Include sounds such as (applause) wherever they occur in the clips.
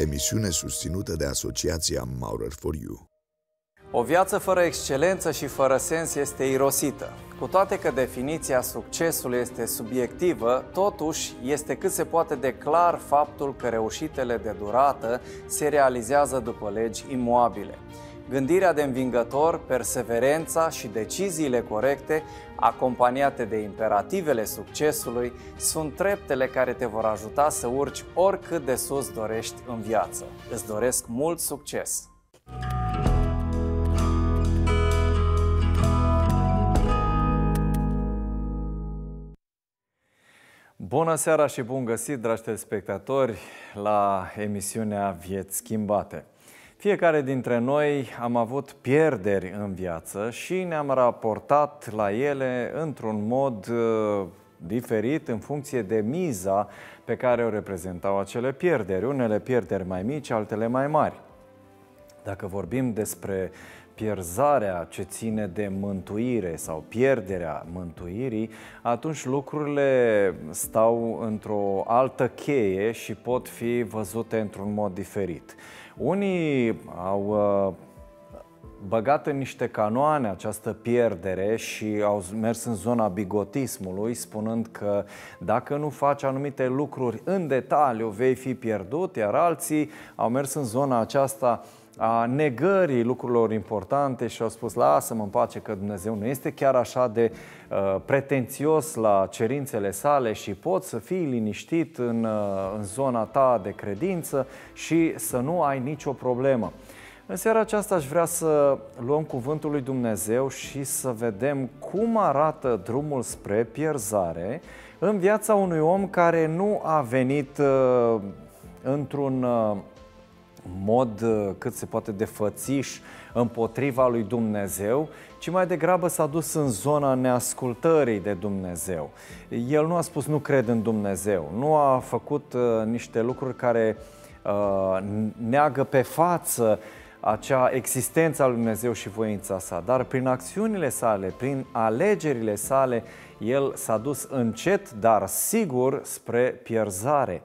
Emisiune susținută de Asociația Maurer for You. O viață fără excelență și fără sens este irosită. Cu toate că definiția succesului este subiectivă, totuși este cât se poate de clar faptul că reușitele de durată se realizează după legi imoabile. Gândirea de învingător, perseverența și deciziile corecte, acompaniate de imperativele succesului, sunt treptele care te vor ajuta să urci oricât de sus dorești în viață. Îți doresc mult succes! Bună seara și bun găsit, dragi telespectatori, la emisiunea Vieți Schimbate. Fiecare dintre noi am avut pierderi în viață și ne-am raportat la ele într-un mod uh, diferit în funcție de miza pe care o reprezentau acele pierderi. Unele pierderi mai mici, altele mai mari. Dacă vorbim despre pierzarea ce ține de mântuire sau pierderea mântuirii, atunci lucrurile stau într-o altă cheie și pot fi văzute într-un mod diferit. Unii au uh, băgat în niște canoane această pierdere și au mers în zona bigotismului, spunând că dacă nu faci anumite lucruri în detaliu, vei fi pierdut, iar alții au mers în zona aceasta a negării lucrurilor importante și au spus lasă-mă în pace că Dumnezeu nu este chiar așa de uh, pretențios la cerințele sale și poți să fii liniștit în, uh, în zona ta de credință și să nu ai nicio problemă. În seara aceasta aș vrea să luăm cuvântul lui Dumnezeu și să vedem cum arată drumul spre pierzare în viața unui om care nu a venit uh, într-un uh, mod uh, cât se poate de fățiș împotriva lui Dumnezeu, ci mai degrabă s-a dus în zona neascultării de Dumnezeu. El nu a spus nu cred în Dumnezeu, nu a făcut uh, niște lucruri care uh, neagă pe față acea existență a lui Dumnezeu și voința sa, dar prin acțiunile sale, prin alegerile sale, el s-a dus încet, dar sigur, spre pierzare.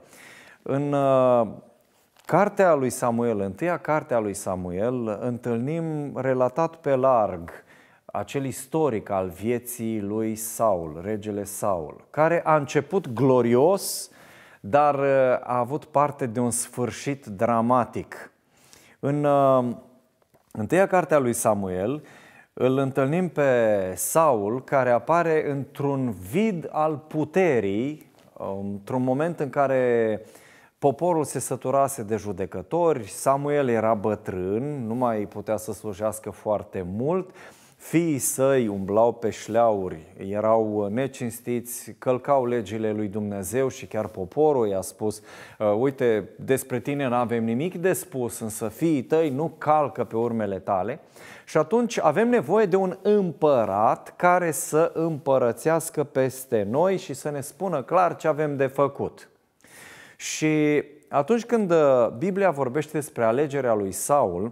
În uh, cartea lui Samuel, întâia cartea lui Samuel, întâlnim relatat pe larg acel istoric al vieții lui Saul, regele Saul, care a început glorios, dar uh, a avut parte de un sfârșit dramatic – în uh, întâia carte a lui Samuel îl întâlnim pe Saul care apare într-un vid al puterii, um, într-un moment în care Poporul se săturase de judecători, Samuel era bătrân, nu mai putea să slujească foarte mult Fiii săi umblau pe șleauri, erau necinstiți, călcau legile lui Dumnezeu și chiar poporul i-a spus ă, Uite, despre tine nu avem nimic de spus, însă fiii tăi nu calcă pe urmele tale Și atunci avem nevoie de un împărat care să împărățească peste noi și să ne spună clar ce avem de făcut Și atunci când ă, Biblia vorbește despre alegerea lui Saul,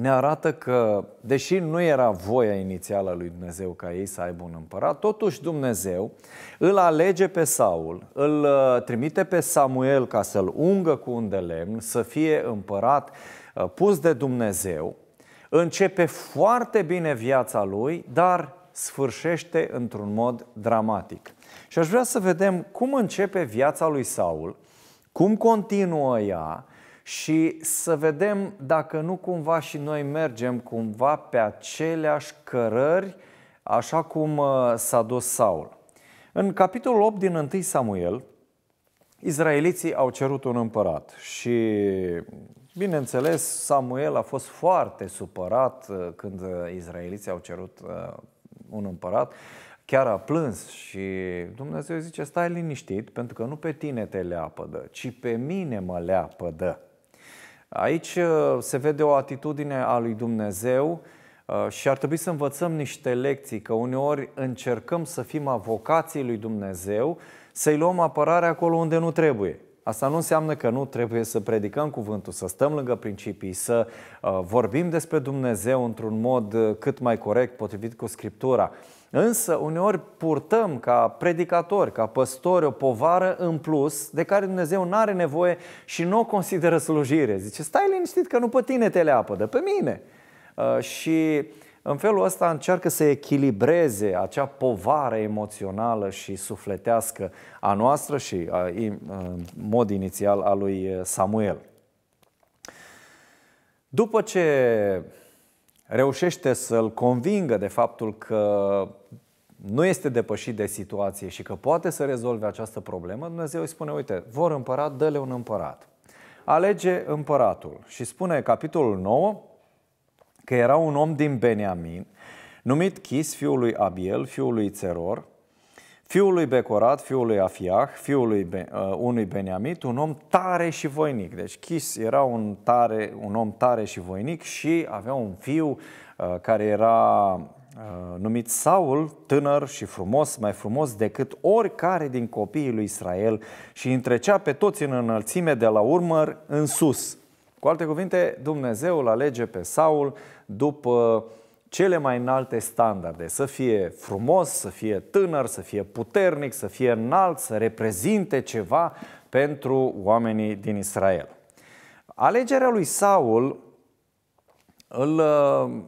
ne arată că, deși nu era voia inițială lui Dumnezeu ca ei să aibă un împărat, totuși Dumnezeu îl alege pe Saul, îl uh, trimite pe Samuel ca să-l ungă cu un de lemn, să fie împărat uh, pus de Dumnezeu, începe foarte bine viața lui, dar sfârșește într-un mod dramatic. Și aș vrea să vedem cum începe viața lui Saul, cum continuă ea, și să vedem dacă nu cumva și noi mergem cumva pe aceleași cărări așa cum uh, s-a dus Saul. În capitolul 8 din 1 Samuel, Izraeliții au cerut un împărat și, bineînțeles, Samuel a fost foarte supărat uh, când uh, izraeliții au cerut un împărat, chiar a plâns și Dumnezeu zice, stai liniștit, pentru că nu pe tine te leapădă, ci pe mine mă leapădă. Aici uh, se vede o atitudine a lui Dumnezeu uh, și ar trebui să învățăm niște lecții, că uneori încercăm să fim avocații lui Dumnezeu, să-i luăm apărarea acolo unde nu trebuie. Asta nu înseamnă că nu trebuie să predicăm cuvântul, să stăm lângă principii, să uh, vorbim despre Dumnezeu într-un mod cât mai corect, potrivit cu Scriptura. Însă, uneori purtăm ca predicatori, ca păstori, o povară în plus de care Dumnezeu nu are nevoie și nu o consideră slujire. Zice, stai liniștit că nu pe tine te leapă, dă pe mine. Uh, și în felul ăsta încearcă să echilibreze acea povară emoțională și sufletească a noastră și uh, uh, în mod inițial a lui uh, Samuel. După ce reușește să-l convingă de faptul că nu este depășit de situație și că poate să rezolve această problemă, Dumnezeu îi spune, uite, vor împărat, dă-le un împărat. Alege împăratul și spune capitolul 9 că era un om din Beniamin, numit Chis, fiul lui Abiel, fiul lui Țeror, Fiul lui Becorat, fiul lui Afiah, fiul lui Be- uh, unui Beniamit, un om tare și voinic. Deci Chis era un, tare, un om tare și voinic și avea un fiu uh, care era uh, numit Saul, tânăr și frumos, mai frumos decât oricare din copiii lui Israel și întrecea pe toți în înălțime de la urmăr în sus. Cu alte cuvinte, Dumnezeu îl alege pe Saul după uh, cele mai înalte standarde. Să fie frumos, să fie tânăr, să fie puternic, să fie înalt, să reprezinte ceva pentru oamenii din Israel. Alegerea lui Saul îl uh,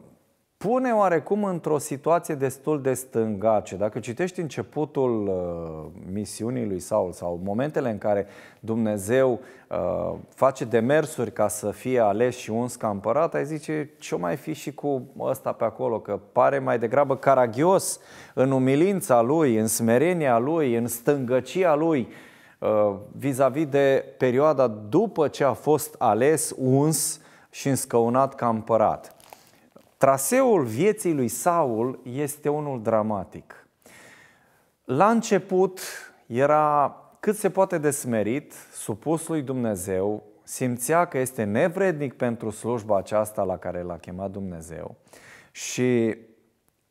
pune oarecum într-o situație destul de stângace. Dacă citești începutul uh, misiunii lui Saul sau momentele în care Dumnezeu uh, face demersuri ca să fie ales și uns ca împărat, ai zice ce mai fi și cu ăsta pe acolo, că pare mai degrabă caragios în umilința lui, în smerenia lui, în stângăcia lui uh, vis-a-vis de perioada după ce a fost ales, uns și înscăunat ca împărat. Traseul vieții lui Saul este unul dramatic. La început era cât se poate de smerit, supus lui Dumnezeu, simțea că este nevrednic pentru slujba aceasta la care l-a chemat Dumnezeu și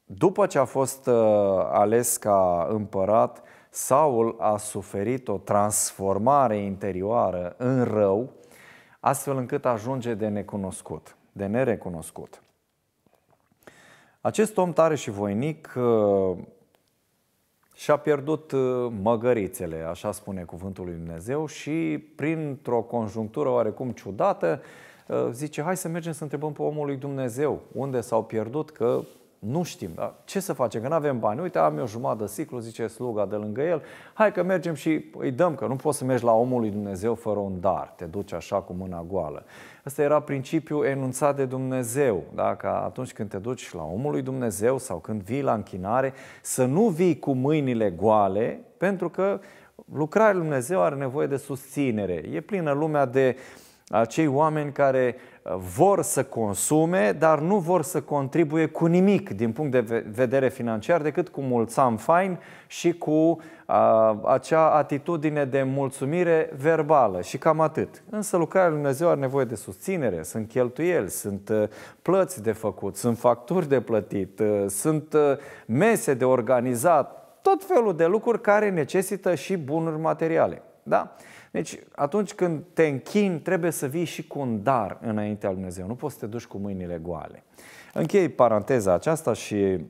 după ce a fost uh, ales ca împărat, Saul a suferit o transformare interioară în rău, astfel încât ajunge de necunoscut, de nerecunoscut. Acest om tare și voinic uh, și-a pierdut uh, măgărițele, așa spune cuvântul lui Dumnezeu, și printr-o conjunctură oarecum ciudată, uh, zice, hai să mergem să întrebăm pe omul lui Dumnezeu unde s-au pierdut, că nu știm. Dar ce să facem? Că nu avem bani. Uite, am eu jumătate de ciclu, zice sluga de lângă el. Hai că mergem și îi dăm, că nu poți să mergi la omul lui Dumnezeu fără un dar. Te duci așa cu mâna goală. Ăsta era principiul enunțat de Dumnezeu. Da? Că atunci când te duci la omul lui Dumnezeu sau când vii la închinare, să nu vii cu mâinile goale, pentru că lucrarea lui Dumnezeu are nevoie de susținere. E plină lumea de acei oameni care uh, Uh, vor să consume, dar nu vor să contribuie cu nimic din punct de vedere financiar decât cu mulțam fain și cu uh, acea atitudine de mulțumire verbală și cam atât. Însă lucrarea Lui Dumnezeu are nevoie de susținere, sunt cheltuieli, sunt uh, plăți de făcut, sunt facturi de plătit, uh, sunt mese de organizat, tot felul de lucruri care necesită și bunuri materiale. Da? Deci atunci când te închini, trebuie să vii și cu un dar înaintea lui Dumnezeu. Nu poți să te duci cu mâinile goale. Închei paranteza aceasta și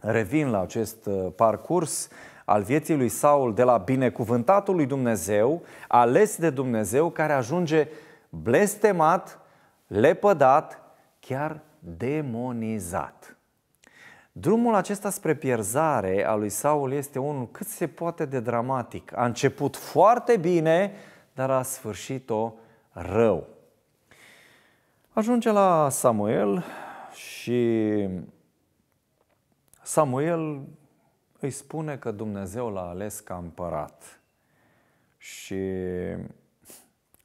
revin la acest uh, parcurs al vieții lui Saul de la binecuvântatul lui Dumnezeu, ales de Dumnezeu, care ajunge blestemat, lepădat, chiar demonizat. Drumul acesta spre pierzare a lui Saul este unul cât se poate de dramatic. A început foarte bine, dar a sfârșit-o rău. Ajunge la Samuel și Samuel îi spune că Dumnezeu l-a ales ca împărat. Și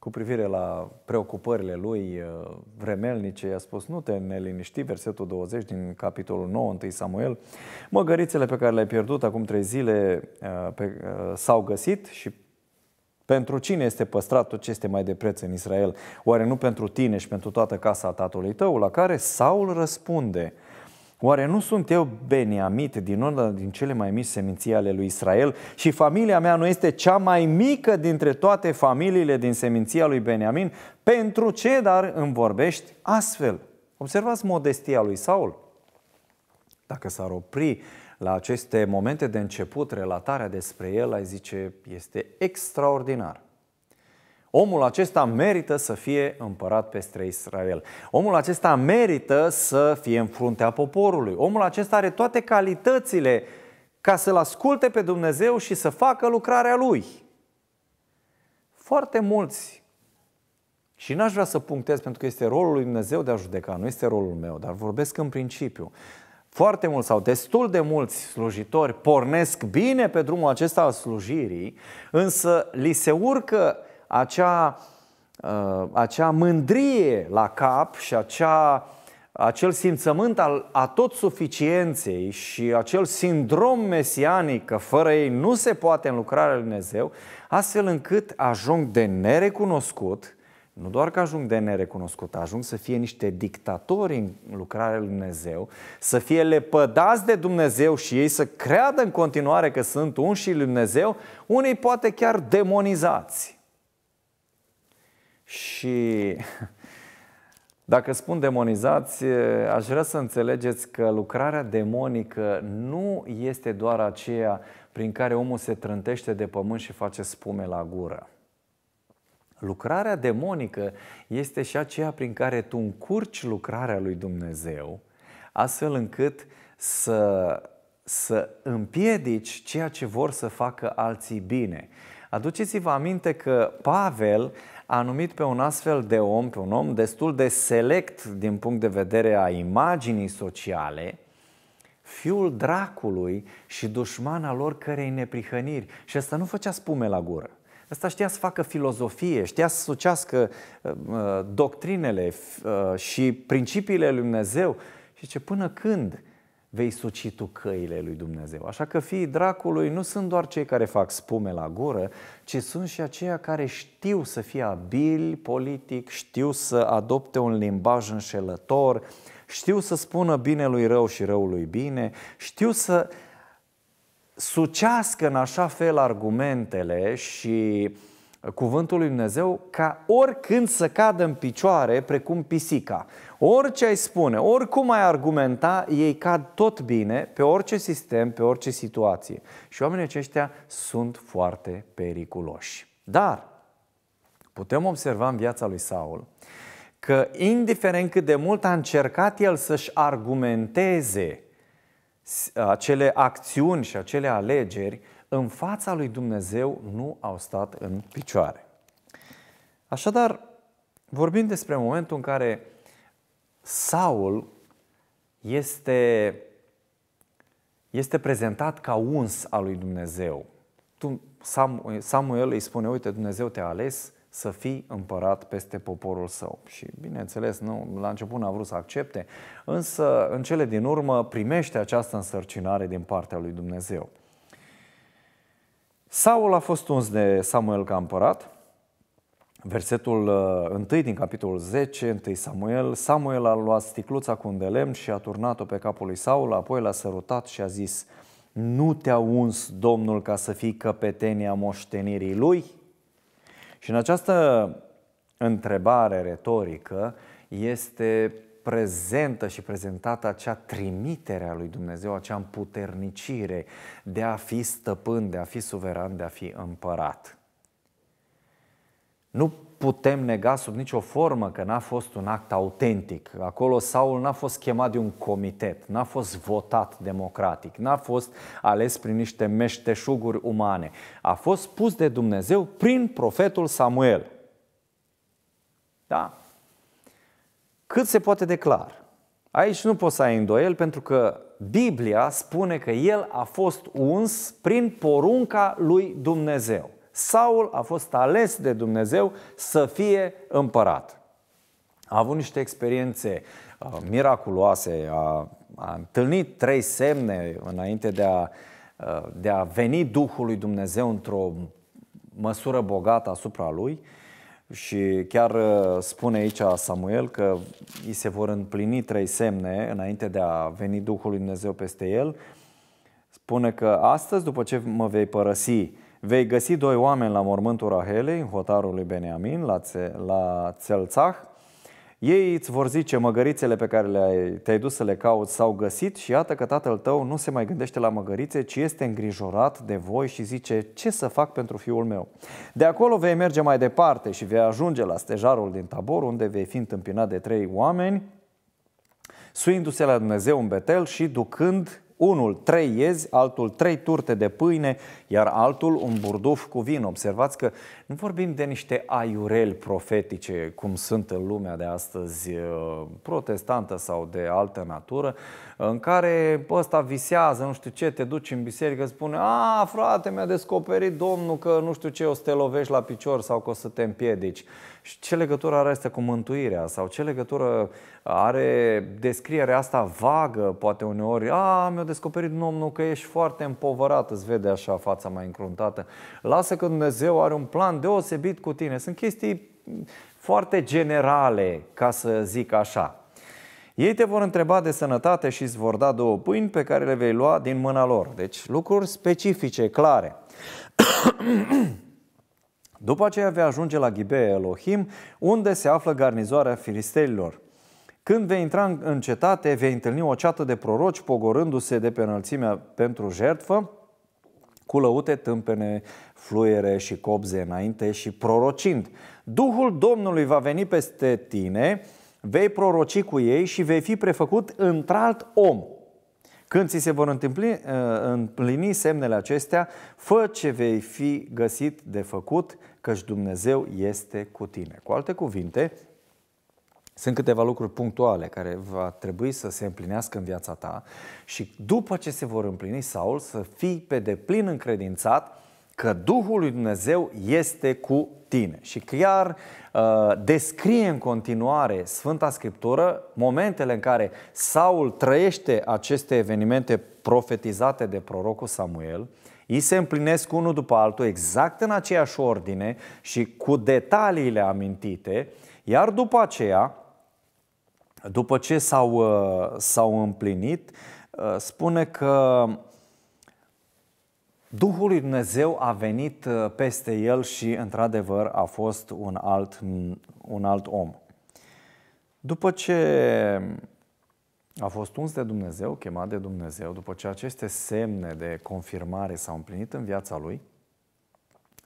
cu privire la preocupările lui uh, vremelnice, i-a spus, nu te neliniști, versetul 20 din capitolul 9, 1 Samuel, măgărițele pe care le-ai pierdut acum trei zile uh, uh, s-au găsit și pentru cine este păstrat tot ce este mai de preț în Israel? Oare nu pentru tine și pentru toată casa tatălui tău? La care Saul răspunde – Oare nu sunt eu Beniamit din una din cele mai mici seminții ale lui Israel și familia mea nu este cea mai mică dintre toate familiile din seminția lui Beniamin? Pentru ce dar îmi vorbești astfel? Observați modestia lui Saul. Dacă s-ar opri la aceste momente de început relatarea despre el, ai zice, este extraordinar. Omul acesta merită să fie împărat peste Israel. Omul acesta merită să fie în fruntea poporului. Omul acesta are toate calitățile ca să-L asculte pe Dumnezeu și să facă lucrarea Lui. Foarte mulți, și n-aș vrea să punctez pentru că este rolul lui Dumnezeu de a judeca, nu este rolul meu, dar vorbesc în principiu. Foarte mulți sau destul de mulți slujitori pornesc bine pe drumul acesta al slujirii, însă li se urcă acea, uh, acea mândrie la cap și acea, acel simțământ al a tot suficienței și acel sindrom mesianic că fără ei nu se poate în lucrarea lui Dumnezeu, astfel încât ajung de nerecunoscut, nu doar că ajung de nerecunoscut, ajung să fie niște dictatori în lucrarea lui Dumnezeu, să fie lepădați de Dumnezeu și ei să creadă în continuare că sunt unșii lui Dumnezeu, unii poate chiar demonizați. Și dacă spun demonizați, aș vrea să înțelegeți că lucrarea demonică nu este doar aceea prin care omul se trântește de pământ și face spume la gură. Lucrarea demonică este și aceea prin care tu încurci lucrarea lui Dumnezeu, astfel încât să, să împiedici ceea ce vor să facă alții bine. Aduceți-vă aminte că Pavel a numit pe un astfel de om, pe un om destul de select din punct de vedere a imaginii sociale, fiul dracului și dușman al cărei neprihăniri. Și ăsta nu făcea spume la gură. Ăsta știa să facă filozofie, știa să sucească uh, uh, doctrinele uh, și principiile lui Dumnezeu. Și ce până când vei suci tu căile lui Dumnezeu. Așa că fiii dracului nu sunt doar cei care fac spume la gură, ci sunt și aceia care știu să fie abili politic, știu să adopte un limbaj înșelător, știu să spună bine lui rău și rău lui bine, știu să sucească în așa fel argumentele și uh, cuvântul lui Dumnezeu ca oricând să cadă în picioare precum pisica. Orice ai spune, oricum ai argumenta, ei cad tot bine pe orice sistem, pe orice situație. Și oamenii aceștia sunt foarte periculoși. Dar putem observa în viața lui Saul că indiferent cât de mult a încercat el să-și argumenteze acele acțiuni și acele alegeri, în fața lui Dumnezeu nu au stat în picioare. Așadar, vorbim despre momentul în care Saul este, este prezentat ca uns al lui Dumnezeu. Samuel îi spune, uite, Dumnezeu te-a ales să fii împărat peste poporul său. Și bineînțeles, nu, la început n-a vrut să accepte, însă în cele din urmă primește această însărcinare din partea lui Dumnezeu. Saul a fost uns de Samuel ca împărat, versetul 1 uh, din capitolul 10, 1 Samuel, Samuel a luat sticluța cu un de lemn și a turnat-o pe capul lui Saul, apoi l-a sărutat și a zis, nu te-a uns Domnul ca să fii căpetenia moștenirii lui? Și în această întrebare retorică este prezentă și prezentată acea trimitere a lui Dumnezeu, acea împuternicire de a fi stăpân, de a fi suveran, de a fi împărat. Nu putem nega sub nicio formă că n-a fost un act autentic. Acolo Saul n-a fost chemat de un comitet, n-a fost votat democratic, n-a fost ales prin niște meșteșuguri umane. A fost pus de Dumnezeu prin profetul Samuel. Da? cât se poate de clar. Aici nu poți să ai îndoiel pentru că Biblia spune că el a fost uns prin porunca lui Dumnezeu. Saul a fost ales de Dumnezeu să fie împărat. A avut niște experiențe uh, miraculoase, a, a întâlnit trei semne înainte de a, uh, de a veni Duhul lui Dumnezeu într-o măsură bogată asupra lui și chiar uh, spune aici Samuel că îi se vor împlini trei semne înainte de a veni Duhul lui Dumnezeu peste el. Spune că astăzi, după ce mă vei părăsi, vei găsi doi oameni la mormântul Rahelei, în hotarul lui Beniamin, la, la Țelțah, ei îți vor zice măgărițele pe care le-ai, te-ai dus să le cauți s-au găsit și iată că tatăl tău nu se mai gândește la măgărițe, ci este îngrijorat de voi și zice ce să fac pentru fiul meu. De acolo vei merge mai departe și vei ajunge la stejarul din tabor unde vei fi întâmpinat de trei oameni suindu-se la Dumnezeu în Betel și ducând unul trei iezi, altul trei turte de pâine, iar altul un burduf cu vin. Observați că nu vorbim de niște aiureli profetice, cum sunt în lumea de astăzi uh, protestantă sau de altă natură, în care ăsta visează, nu știu ce, te duci în biserică, spune, a, frate, mi-a descoperit Domnul că nu știu ce, o să te lovești la picior sau că o să te împiedici. Și ce legătură are asta cu mântuirea? Sau ce legătură are descrierea asta vagă, poate uneori, a, mi-a descoperit Domnul că ești foarte împovărat, îți vede așa fața mai încruntată. Lasă că Dumnezeu are un plan deosebit cu tine. Sunt chestii foarte generale, ca să zic așa. Ei te vor întreba de sănătate și îți vor da două pâini pe care le vei lua din mâna lor. Deci lucruri specifice, clare. (clears throat) După aceea vei ajunge la Ghibea Elohim, unde se află garnizoarea Filistelilor, Când vei intra în cetate, vei întâlni o ceată de proroci pogorându-se de pe înălțimea pentru jertfă, cu lăute, tâmpene, fluiere și copze înainte și prorocind. Duhul Domnului va veni peste tine vei proroci cu ei și vei fi prefăcut într-alt om. Când ți se vor întâmpli, uh, împlini semnele acestea, fă ce vei fi găsit de făcut, căci Dumnezeu este cu tine. Cu alte cuvinte, sunt câteva lucruri punctuale care va trebui să se împlinească în viața ta și după ce se vor împlini, Saul, să fii pe deplin încredințat că Duhul lui Dumnezeu este cu tine. Și chiar uh, descrie în continuare Sfânta Scriptură momentele în care Saul trăiește aceste evenimente profetizate de prorocul Samuel, îi se împlinesc unul după altul exact în aceeași ordine și cu detaliile amintite, iar după aceea, după ce s-au, uh, s-au împlinit, uh, spune că Duhul lui Dumnezeu a venit uh, peste el și, într-adevăr, a fost un alt, un alt om. După ce a fost uns de Dumnezeu, chemat de Dumnezeu, după ce aceste semne de confirmare s-au împlinit în viața lui,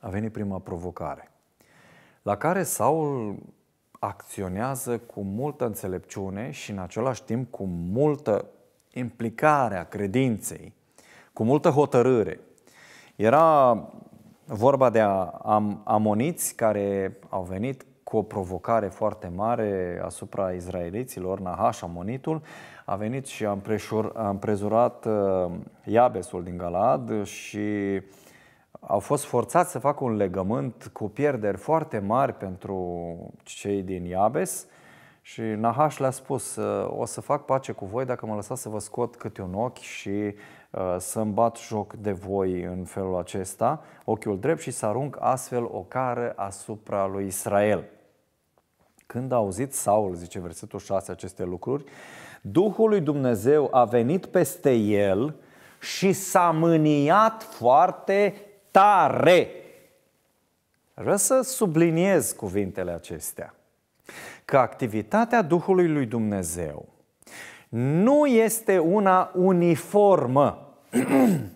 a venit prima provocare, la care Saul acționează cu multă înțelepciune și în același timp cu multă implicare a credinței, cu multă hotărâre. Era vorba de am, amoniți care au venit cu o provocare foarte mare asupra izraeliților, Nahaș, Amonitul, a venit și a, împreșur, a împrezurat uh, Iabesul din Galad și au fost forțați să facă un legământ cu pierderi foarte mari pentru cei din Iabes și Nahaș le-a spus uh, o să fac pace cu voi dacă mă lăsați să vă scot câte un ochi și Uh, să-mi bat joc de voi în felul acesta, ochiul drept și să arunc astfel o cară asupra lui Israel. Când a auzit Saul, zice versetul 6, aceste lucruri, Duhul lui Dumnezeu a venit peste el și s-a mâniat foarte tare. Vreau să subliniez cuvintele acestea. Că activitatea Duhului lui Dumnezeu nu este una uniformă. (clears throat)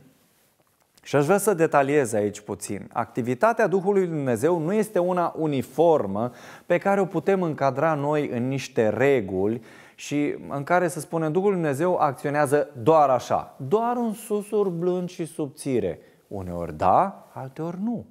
Și aș vrea să detaliez aici puțin. Activitatea Duhului Dumnezeu nu este una uniformă pe care o putem încadra noi în niște reguli și în care să spunem Duhul Dumnezeu acționează doar așa, doar un susur blând și subțire. Uneori da, alteori nu.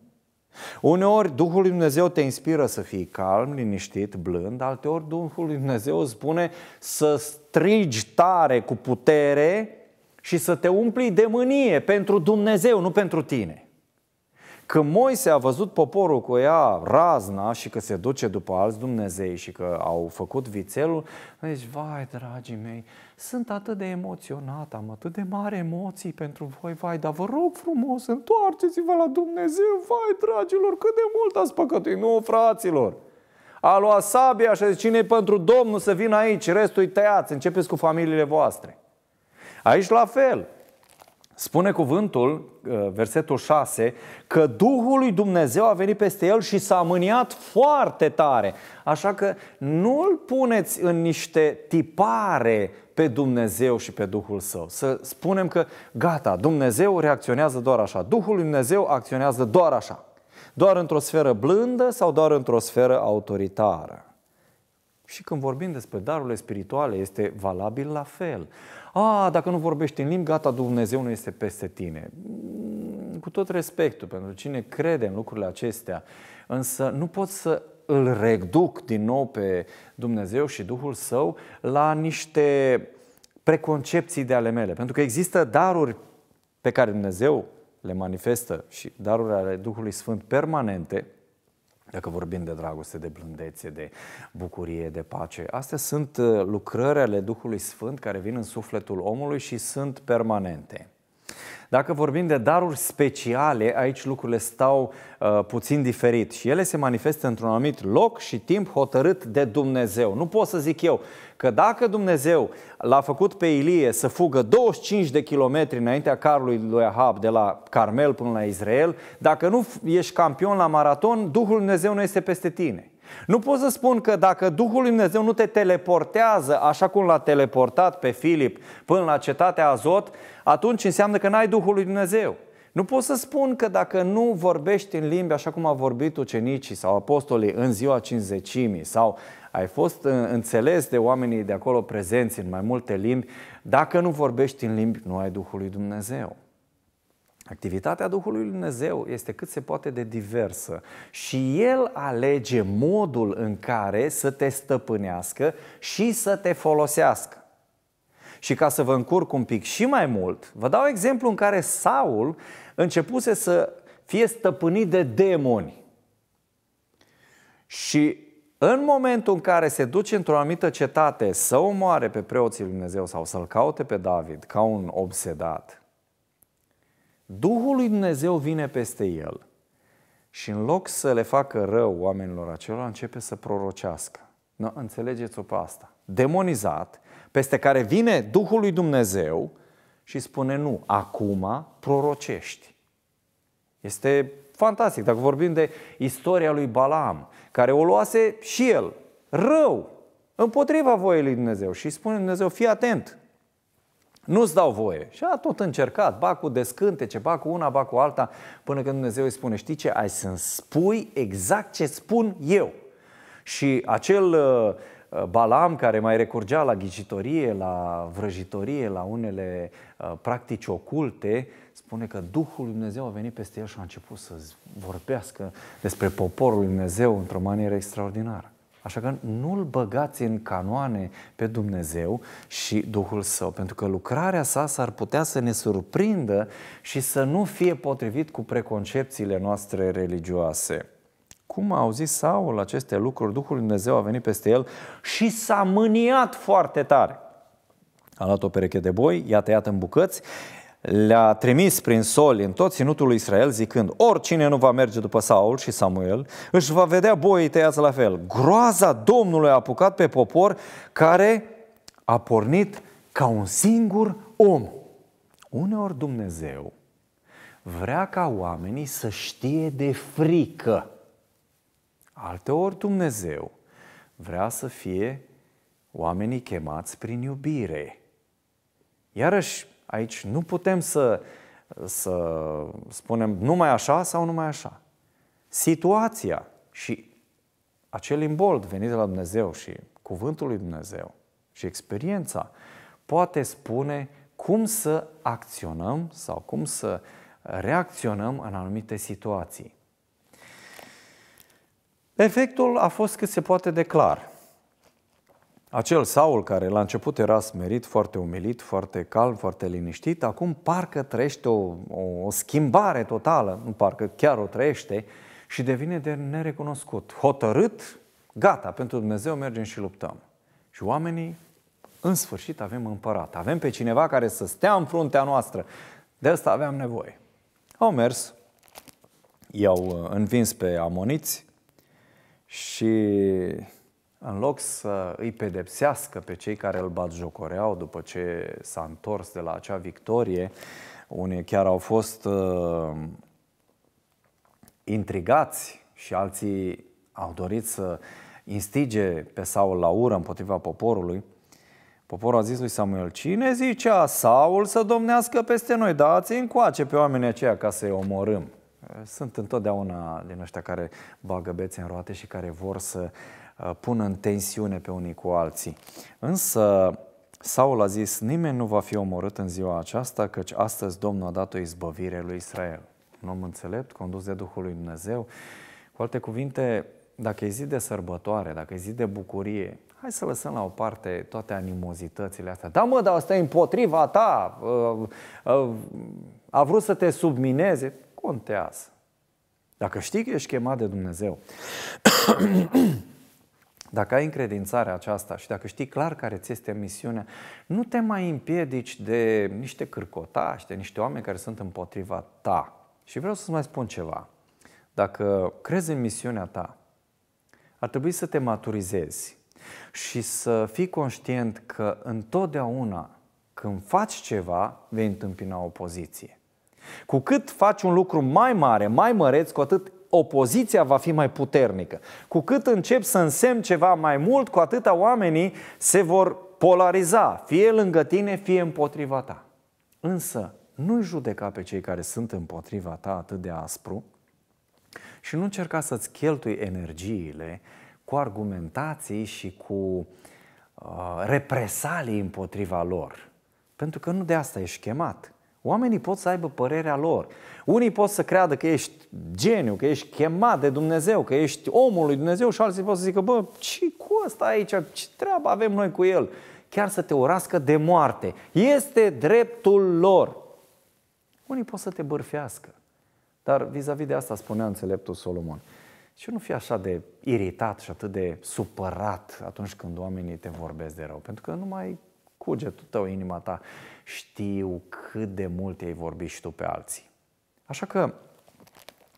Uneori Duhul lui Dumnezeu te inspiră să fii calm, liniștit, blând, alteori Duhul lui Dumnezeu spune să strigi tare cu putere și să te umpli de mânie pentru Dumnezeu, nu pentru tine că Moise a văzut poporul cu ea razna și că se duce după alți Dumnezei și că au făcut vițelul, deci, vai, dragii mei, sunt atât de emoționat, am atât de mari emoții pentru voi, vai, dar vă rog frumos, întoarceți-vă la Dumnezeu, vai, dragilor, cât de mult ați păcătuit, nu, fraților! A luat sabia și a zis, cine e pentru Domnul să vină aici, restul îi tăiați, începeți cu familiile voastre. Aici la fel, Spune cuvântul, uh, versetul 6, că Duhul lui Dumnezeu a venit peste el și s-a mâniat foarte tare. Așa că nu-l puneți în niște tipare pe Dumnezeu și pe Duhul Său. Să spunem că gata, Dumnezeu reacționează doar așa, Duhul lui Dumnezeu acționează doar așa. Doar într-o sferă blândă sau doar într-o sferă autoritară. Și când vorbim despre darurile spirituale, este valabil la fel a, dacă nu vorbești în limbi, gata, Dumnezeu nu este peste tine. Mm, cu tot respectul pentru cine crede în lucrurile acestea, însă nu pot să îl reduc din nou pe Dumnezeu și Duhul Său la niște preconcepții de ale mele. Pentru că există daruri pe care Dumnezeu le manifestă și daruri ale Duhului Sfânt permanente, dacă vorbim de dragoste, de blândețe, de bucurie, de pace. Astea sunt uh, lucrări ale Duhului Sfânt care vin în sufletul omului și sunt permanente. Dacă vorbim de daruri speciale, aici lucrurile stau uh, puțin diferit și ele se manifestă într-un anumit loc și timp hotărât de Dumnezeu. Nu pot să zic eu că dacă Dumnezeu l-a făcut pe Ilie să fugă 25 de kilometri înaintea carului lui Ahab de la Carmel până la Israel, dacă nu ești campion la maraton, Duhul Dumnezeu nu este peste tine. Nu pot să spun că dacă Duhul lui Dumnezeu nu te teleportează așa cum l-a teleportat pe Filip până la cetatea Azot, atunci înseamnă că n-ai Duhul lui Dumnezeu. Nu pot să spun că dacă nu vorbești în limbi așa cum au vorbit ucenicii sau apostolii în ziua cinzecimii sau ai fost înțeles de oamenii de acolo prezenți în mai multe limbi, dacă nu vorbești în limbi, nu ai Duhul lui Dumnezeu. Activitatea Duhului Dumnezeu este cât se poate de diversă și El alege modul în care să te stăpânească și să te folosească. Și ca să vă încurc un pic și mai mult, vă dau exemplu în care Saul începuse să fie stăpânit de demoni. Și în momentul în care se duce într-o anumită cetate să omoare pe preoții Lui Dumnezeu sau să-l caute pe David ca un obsedat, Duhul lui Dumnezeu vine peste el și în loc să le facă rău oamenilor acelora, începe să prorocească. No, înțelegeți-o pe asta. Demonizat, peste care vine Duhul lui Dumnezeu și spune nu, acum prorocești. Este fantastic. Dacă vorbim de istoria lui Balaam, care o luase și el, rău, împotriva voiei lui Dumnezeu și spune Dumnezeu, fii atent, nu-ți dau voie. Și a tot încercat, ba cu descântece, ba cu una, ba cu alta, până când Dumnezeu îi spune, știi ce, ai să-mi spui exact ce spun eu. Și acel uh, uh, Balam care mai recurgea la ghicitorie, la vrăjitorie, la unele uh, practici oculte, spune că Duhul lui Dumnezeu a venit peste el și a început să vorbească despre poporul lui Dumnezeu într-o manieră extraordinară. Așa că nu-L băgați în canoane pe Dumnezeu și Duhul Său, pentru că lucrarea sa s-ar putea să ne surprindă și să nu fie potrivit cu preconcepțiile noastre religioase. Cum a auzit Saul aceste lucruri, Duhul Dumnezeu a venit peste el și s-a mâniat foarte tare. A luat o pereche de boi, i-a tăiat în bucăți, le-a trimis prin soli în tot ținutul lui Israel zicând Oricine nu va merge după Saul și Samuel își va vedea boii tăiați la fel. Groaza Domnului a apucat pe popor care a pornit ca un singur om. Uneori Dumnezeu vrea ca oamenii să știe de frică. Alteori Dumnezeu vrea să fie oamenii chemați prin iubire. Iarăși, Aici nu putem să, să spunem numai așa sau numai așa. Situația și acel imbold venit de la Dumnezeu și cuvântul lui Dumnezeu și experiența poate spune cum să acționăm sau cum să reacționăm în anumite situații. Efectul a fost cât se poate de clar. Acel Saul care la început era smerit, foarte umilit, foarte calm, foarte liniștit, acum parcă trăiește o, o, o schimbare totală, nu parcă chiar o trăiește și devine de nerecunoscut. Hotărât, gata, pentru Dumnezeu mergem și luptăm. Și oamenii, în sfârșit, avem împărat. Avem pe cineva care să stea în fruntea noastră. De asta aveam nevoie. Au mers, i-au uh, învins pe amoniți și în loc să îi pedepsească pe cei care îl jocoreau, după ce s-a întors de la acea victorie, unii chiar au fost uh, intrigați și alții au dorit să instige pe Saul la ură împotriva poporului, Poporul a zis lui Samuel, cine zicea Saul să domnească peste noi? Dați încoace pe oamenii aceia ca să-i omorâm. Sunt întotdeauna din ăștia care bagă bețe în roate și care vor să Uh, pun în tensiune pe unii cu alții. Însă Saul a zis, nimeni nu va fi omorât în ziua aceasta, căci astăzi Domnul a dat o izbăvire lui Israel. Un om înțelept, condus de Duhul lui Dumnezeu. Cu alte cuvinte, dacă e zi de sărbătoare, dacă e zi de bucurie, hai să lăsăm la o parte toate animozitățile astea. Da, mă, dar asta e împotriva ta, uh, uh, a vrut să te submineze. Contează. Dacă știi că ești chemat de Dumnezeu dacă ai încredințarea aceasta și dacă știi clar care ți este misiunea, nu te mai împiedici de niște cârcotași, de niște oameni care sunt împotriva ta. Și vreau să-ți mai spun ceva. Dacă crezi în misiunea ta, ar trebui să te maturizezi și să fii conștient că întotdeauna când faci ceva, vei întâmpina opoziție. Cu cât faci un lucru mai mare, mai măreț, cu atât opoziția va fi mai puternică. Cu cât încep să însemn ceva mai mult, cu atâta oamenii se vor polariza, fie lângă tine, fie împotriva ta. Însă, nu-i judeca pe cei care sunt împotriva ta atât de aspru și nu încerca să-ți cheltui energiile cu argumentații și cu uh, represalii împotriva lor. Pentru că nu de asta ești chemat. Oamenii pot să aibă părerea lor. Unii pot să creadă că ești geniu, că ești chemat de Dumnezeu, că ești omul lui Dumnezeu și alții pot să zică, bă, ce cu asta aici? Ce treabă avem noi cu el? Chiar să te urască de moarte. Este dreptul lor. Unii pot să te bârfească. Dar vis-a-vis de asta spunea înțeleptul Solomon. Și nu fi așa de iritat și atât de supărat atunci când oamenii te vorbesc de rău, pentru că nu mai cugetul tău, inima ta, știu cât de mult ai vorbit și tu pe alții. Așa că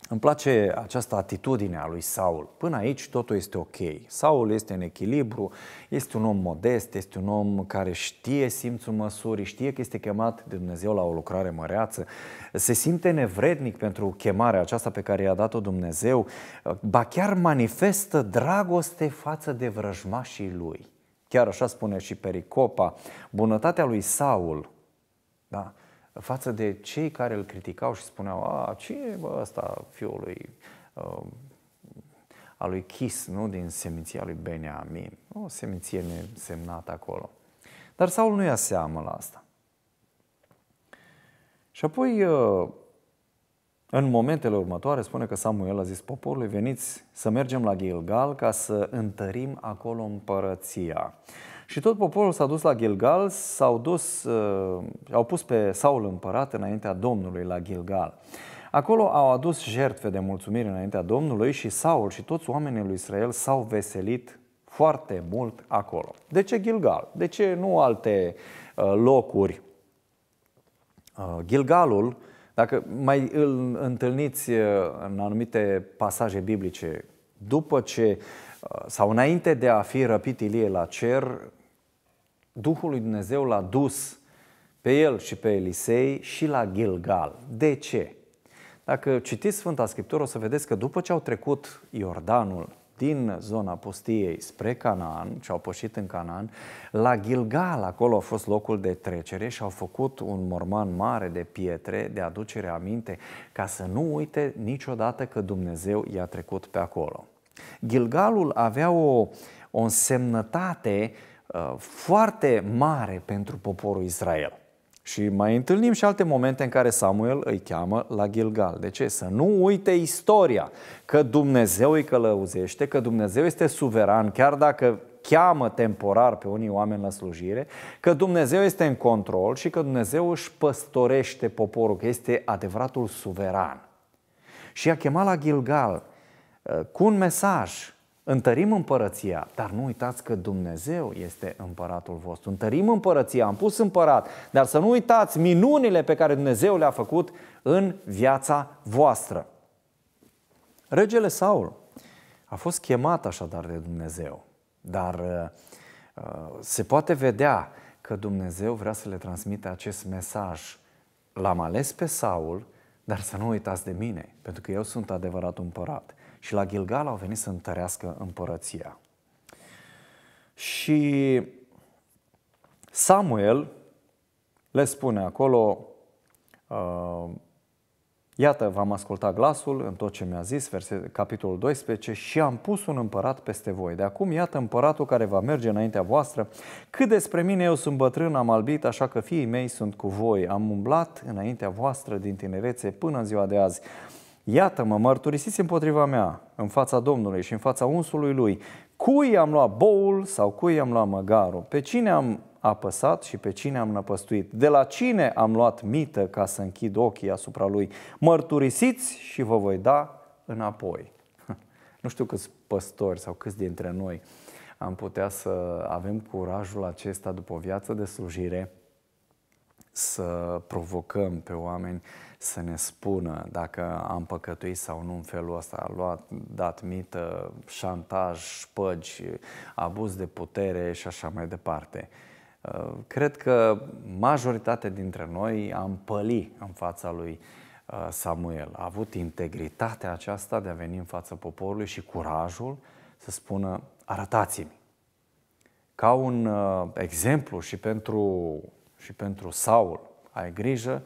îmi place această atitudine a lui Saul. Până aici totul este ok. Saul este în echilibru, este un om modest, este un om care știe simțul măsurii, știe că este chemat de Dumnezeu la o lucrare măreață, se simte nevrednic pentru chemarea aceasta pe care i-a dat-o Dumnezeu, ba chiar manifestă dragoste față de vrăjmașii lui. Chiar așa spune și Pericopa. Bunătatea lui Saul, da? față de cei care îl criticau și spuneau, a, cine e bă, ăsta fiul lui, um, a lui Chis, nu din seminția lui Beniamin, o seminție semnată acolo. Dar Saul nu ia seamă la asta. Și apoi uh, în momentele următoare spune că Samuel a zis poporului, veniți să mergem la Gilgal ca să întărim acolo împărăția. Și tot poporul s-a dus la Gilgal, s-au dus, uh, au pus pe Saul împărat înaintea Domnului la Gilgal. Acolo au adus jertfe de mulțumire înaintea Domnului și Saul și toți oamenii lui Israel s-au veselit foarte mult acolo. De ce Gilgal? De ce nu alte uh, locuri? Uh, Gilgalul dacă mai îl întâlniți uh, în anumite pasaje biblice, după ce uh, sau înainte de a fi răpit Ilie la cer, Duhul lui Dumnezeu l-a dus pe el și pe Elisei și la Gilgal. De ce? Dacă citiți Sfânta Scriptură, o să vedeți că după ce au trecut Iordanul, din zona pustiei spre Canaan ce au pășit în Canaan, la Gilgal, acolo a fost locul de trecere și au făcut un morman mare de pietre de aducere aminte ca să nu uite niciodată că Dumnezeu i-a trecut pe acolo. Gilgalul avea o, o însemnătate uh, foarte mare pentru poporul Israel – și mai întâlnim și alte momente în care Samuel îi cheamă la Gilgal. De ce? Să nu uite istoria, că Dumnezeu îi călăuzește, că Dumnezeu este suveran, chiar dacă cheamă temporar pe unii oameni la slujire, că Dumnezeu este în control și că Dumnezeu își păstorește poporul, că este adevăratul suveran. Și a chemat la Gilgal uh, cu un mesaj Întărim împărăția, dar nu uitați că Dumnezeu este împăratul vostru. Întărim împărăția, am pus împărat, dar să nu uitați minunile pe care Dumnezeu le-a făcut în viața voastră. Regele Saul a fost chemat așadar de Dumnezeu, dar uh, uh, se poate vedea că Dumnezeu vrea să le transmite acest mesaj. L-am ales pe Saul, dar să nu uitați de mine, pentru că eu sunt adevărat împărat și la Gilgal au venit să întărească împărăția. Și Samuel le spune acolo, uh, iată, v-am ascultat glasul în tot ce mi-a zis, verset, capitolul 12, și am pus un împărat peste voi. De acum, iată împăratul care va merge înaintea voastră. Cât despre mine, eu sunt bătrân, am albit, așa că fiii mei sunt cu voi. Am umblat înaintea voastră din tinerețe până în ziua de azi. Iată-mă, mărturisiți împotriva mea, în fața Domnului și în fața unsului lui, cui am luat boul sau cui am luat măgarul, pe cine am apăsat și pe cine am năpăstuit, de la cine am luat mită ca să închid ochii asupra lui, mărturisiți și vă voi da înapoi. (laughs) Nu știu câți păstori sau câți dintre noi am putea să avem curajul acesta după o viață de slujire să provocăm pe oameni să ne spună dacă am păcătuit sau nu în felul ăsta, a luat, dat mită, șantaj, păgi, abuz de putere și așa mai departe. Uh, cred că majoritatea dintre noi am păli în fața lui uh, Samuel. A avut integritatea aceasta de a veni în fața poporului și curajul să spună arătați-mi. Ca un uh, exemplu și pentru, și pentru Saul, ai grijă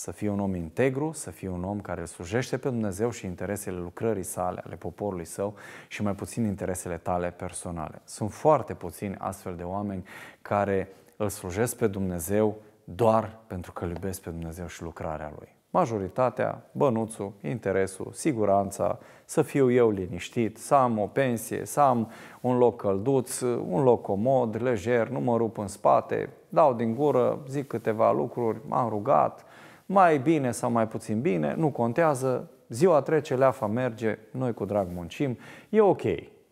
să fie un om integru, să fie un om care îl slujește pe Dumnezeu și interesele lucrării sale, ale poporului său și mai puțin interesele tale personale. Sunt foarte puțini astfel de oameni care îl slujesc pe Dumnezeu doar pentru că îl iubesc pe Dumnezeu și lucrarea Lui. Majoritatea, bănuțul, interesul, siguranța, să fiu eu liniștit, să am o pensie, să am un loc călduț, un loc comod, lejer, nu mă rup în spate, dau din gură, zic câteva lucruri, m-am rugat, mai bine sau mai puțin bine, nu contează, ziua trece, leafa merge, noi cu drag muncim, e ok.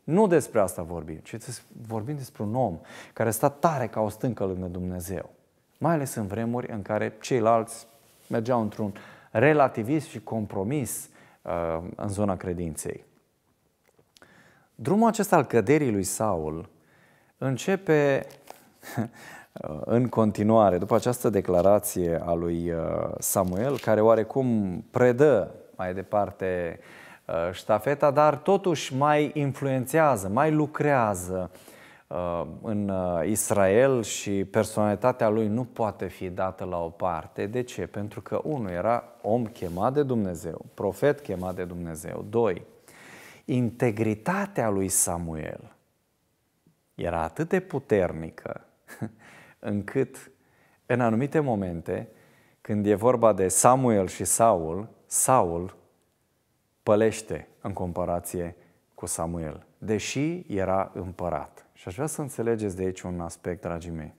Nu despre asta vorbim, ci vorbim despre un om care stă tare ca o stâncă lângă Dumnezeu. Mai ales în vremuri în care ceilalți mergeau într-un relativism și compromis uh, în zona credinței. Drumul acesta al căderii lui Saul începe (laughs) Uh, în continuare, după această declarație a lui uh, Samuel, care oarecum predă mai departe uh, ștafeta, dar totuși mai influențează, mai lucrează în Israel și personalitatea lui nu poate fi dată la o parte. De ce? Pentru că, unul, era om chemat de Dumnezeu, profet chemat de Dumnezeu. Doi, integritatea lui Samuel era atât de puternică (laughs) încât în anumite momente, când e vorba de Samuel și Saul, Saul pălește în comparație cu Samuel, deși era împărat. Și aș vrea să înțelegeți de aici un aspect, dragii mei,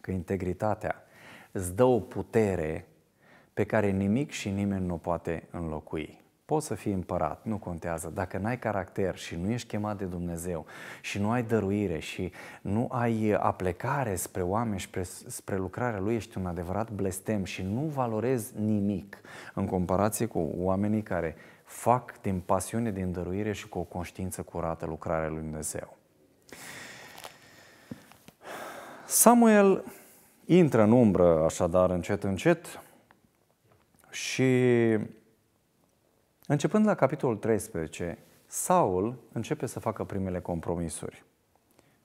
că integritatea îți dă o putere pe care nimic și nimeni nu poate înlocui. Poți să fii împărat, nu contează. Dacă n-ai caracter și nu ești chemat de Dumnezeu și nu ai dăruire și nu ai uh, aplecare spre oameni, spre, spre lucrarea Lui, ești un adevărat blestem și nu valorezi nimic în comparație cu oamenii care fac din pasiune, din dăruire și cu o conștiință curată lucrarea Lui Dumnezeu. Samuel intră în umbră, așadar, încet, încet și Începând la capitolul 13, Saul începe să facă primele compromisuri.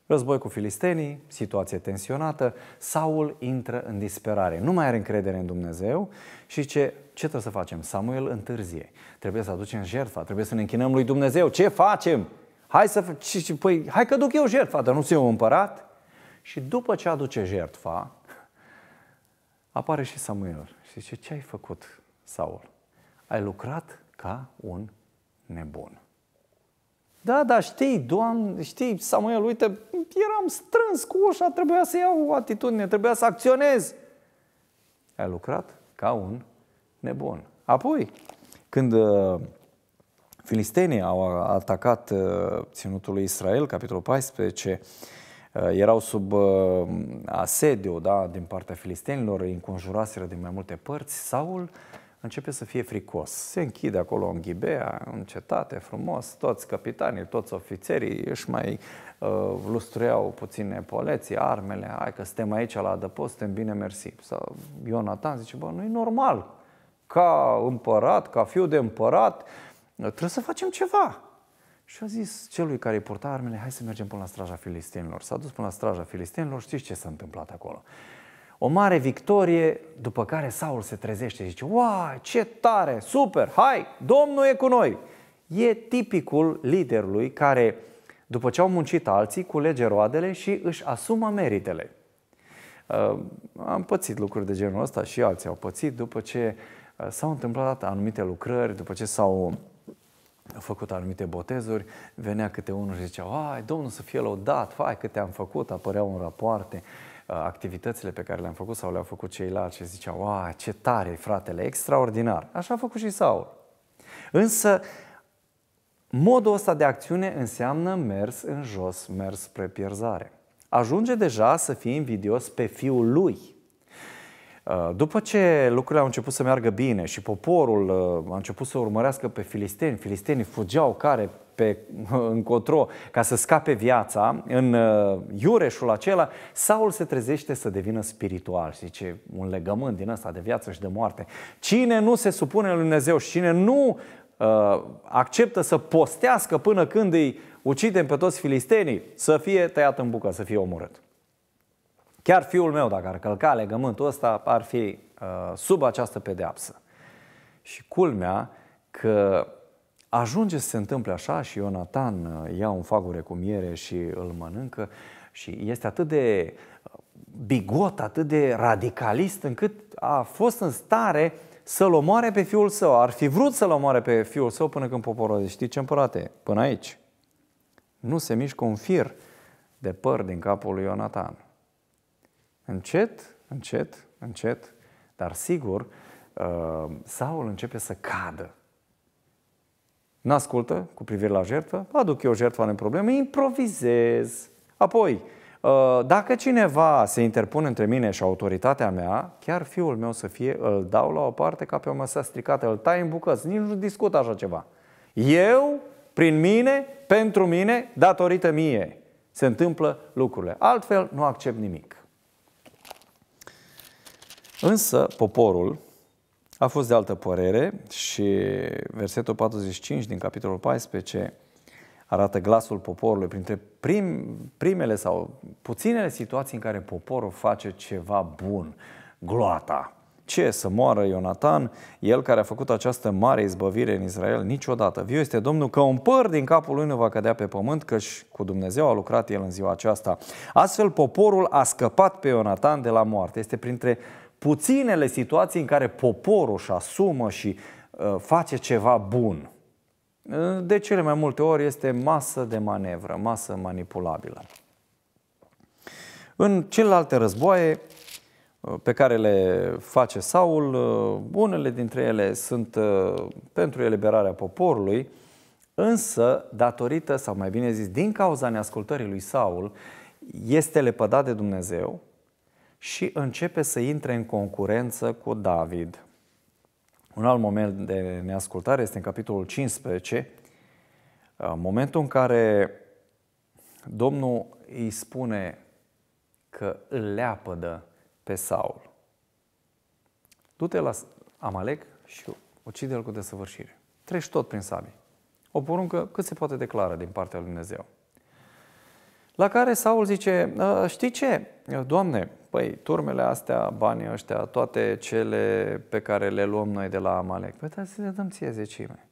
Război cu filistenii, situație tensionată, Saul intră în disperare, nu mai are încredere în Dumnezeu și ce, ce trebuie să facem? Samuel întârzie, trebuie să aducem jertfa, trebuie să ne închinăm lui Dumnezeu, ce facem? Hai să și, păi, hai că duc eu jertfa, dar nu sunt eu împărat? Și după ce aduce jertfa, apare și Samuel și zice, ce ai făcut, Saul? Ai lucrat ca un nebun. Da, da, știi, Doamne, știi, Samuel, uite, eram strâns cu ușa, trebuia să iau o atitudine, trebuia să acționez. Ai lucrat ca un nebun. Apoi, când uh, filistenii au atacat uh, ținutul lui Israel, capitolul 14, uh, erau sub asediu da, din partea filistenilor, îi înconjuraseră din mai multe părți, Saul uh, începe să fie fricos. Se închide acolo în Ghibea, în cetate, frumos, toți capitanii, toți ofițerii își mai uh, lustruiau puține poleții, armele, hai că suntem aici la adăpost, suntem bine mersi. Sau Ionatan zice, bă, nu e normal, ca împărat, ca fiu de împărat, trebuie să facem ceva. Și a zis celui care îi purta armele, hai să mergem până la straja filistinilor. S-a dus până la straja filistinilor, știți ce s-a întâmplat acolo. O mare victorie, după care Saul se trezește și zice, Uau, ce tare, super, hai, Domnul e cu noi. E tipicul liderului care, după ce au muncit alții, culege roadele și își asumă meritele. Uh, am pățit lucruri de genul ăsta și alții au pățit după ce uh, s-au întâmplat anumite lucrări, după ce s-au făcut anumite botezuri, venea câte unul și zicea, ai, Domnul să fie lăudat, fai câte am făcut, apăreau în rapoarte. Uh, Uh, activitățile pe care le-am făcut sau le-au făcut ceilalți și zicea, wow ce tare fratele, extraordinar. Așa a făcut și Saul. Însă, modul ăsta de acțiune înseamnă mers în jos, mers spre pierzare. Ajunge deja să fie invidios pe fiul lui – Uh, după ce lucrurile au început să meargă bine și poporul uh, a început să urmărească pe filisteni, filistenii fugeau care pe (laughs) încotro ca să scape viața, în uh, iureșul acela, Saul se trezește să devină spiritual, și zice, un legământ din ăsta de viață și de moarte. Cine nu se supune lui Dumnezeu și cine nu acceptă să postească până când îi ucidem pe toți filistenii, să fie tăiat în bucă, să fie omorât. Chiar fiul meu, dacă ar călca legământul ăsta, ar fi uh, sub această pedeapsă. Și culmea că ajunge să se întâmple așa și Ionatan uh, ia un fagure cu miere și îl mănâncă și este atât de uh, bigot, atât de radicalist, încât a fost în stare să-l omoare pe fiul său. Ar fi vrut să-l omoare pe fiul său până când poporul zice, știi ce împărate, până aici. Nu se mișcă un fir de păr din capul lui Ionatan încet, încet, încet, dar sigur, uh, Saul începe să cadă. N-ascultă cu privire la jertfă, aduc eu jertfa în probleme, improvizez. Apoi, uh, dacă cineva se interpune între mine și autoritatea mea, chiar fiul meu să fie, îl dau la o parte ca pe o măsă stricată, îl tai în bucăți, nici nu discut așa ceva. Eu, prin mine, pentru mine, datorită mie, se întâmplă lucrurile. Altfel, nu accept nimic. Însă poporul a fost de altă părere și versetul 45 din capitolul 14 arată glasul poporului printre prim, primele sau puținele situații în care poporul face ceva bun. Gloata. Ce să moară Ionatan, el care a făcut această mare izbăvire în Israel niciodată. Viu este Domnul că un păr din capul lui nu va cădea pe pământ, căci cu Dumnezeu a lucrat el în ziua aceasta. Astfel poporul a scăpat pe Ionatan de la moarte. Este printre puținele situații în care poporul își asumă și uh, face ceva bun. Uh, de cele mai multe ori este masă de manevră, masă manipulabilă. În celelalte războaie uh, pe care le face Saul, uh, unele dintre ele sunt pentru eliberarea poporului, însă datorită, sau mai bine zis, din cauza neascultării lui Saul, este lepădat de Dumnezeu, și începe să intre în concurență cu David. Un alt moment de neascultare este în capitolul 15, uh, momentul în care Domnul îi spune că îl leapădă pe Saul. Du-te la Amalek și ucide-l cu desăvârșire. Treci tot prin sabie. O poruncă cât se poate declară din partea lui Dumnezeu. La care Saul zice, uh, știi ce, Doamne, păi, turmele astea, banii ăștia, toate cele pe care le luăm noi de la Amalek, păi trebuie să le dăm ție zecime.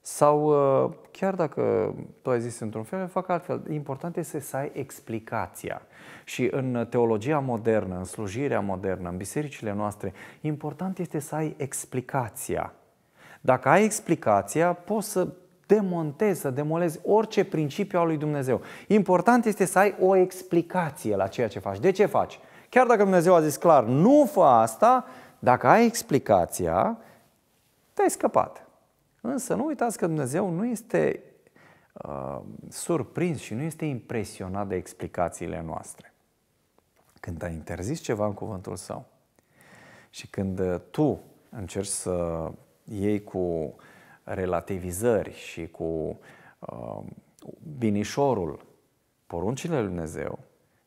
Sau uh, chiar dacă tu ai zis într-un fel, fac altfel. Important este să ai explicația. Și în teologia modernă, în slujirea modernă, în bisericile noastre, important este să ai explicația. Dacă ai explicația, poți să demontezi, să demolezi orice principiu al lui Dumnezeu. Important este să ai o explicație la ceea ce faci. De ce faci? Chiar dacă Dumnezeu a zis clar, nu fă asta, dacă ai explicația, te-ai scăpat. Însă nu uitați că Dumnezeu nu este uh, surprins și nu este impresionat de explicațiile noastre. Când ai interzis ceva în cuvântul său și când uh, tu încerci să iei cu relativizări și cu uh, binișorul poruncile lui Dumnezeu,